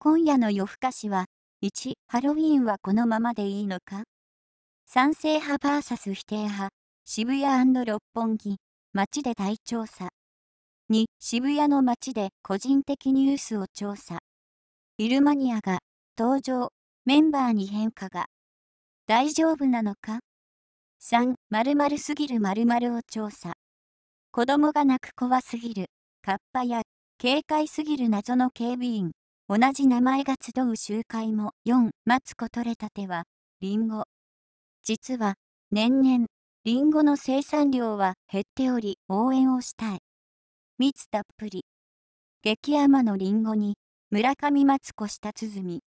今夜の夜更かしは、1、ハロウィーンはこのままでいいのか賛成派 VS 否定派、渋谷六本木、街で大調査。2、渋谷の街で個人的ニュースを調査。イルマニアが登場、メンバーに変化が。大丈夫なのか ?3、〇〇すぎる〇〇を調査。子供が泣く怖すぎる、カッパや、警戒すぎる謎の警備員。同じ名前が集う集会も4待つことれたてはリンゴ実は年々リンゴの生産量は減っており応援をしたい蜜たっぷり激甘のリンゴに村上松子下鼓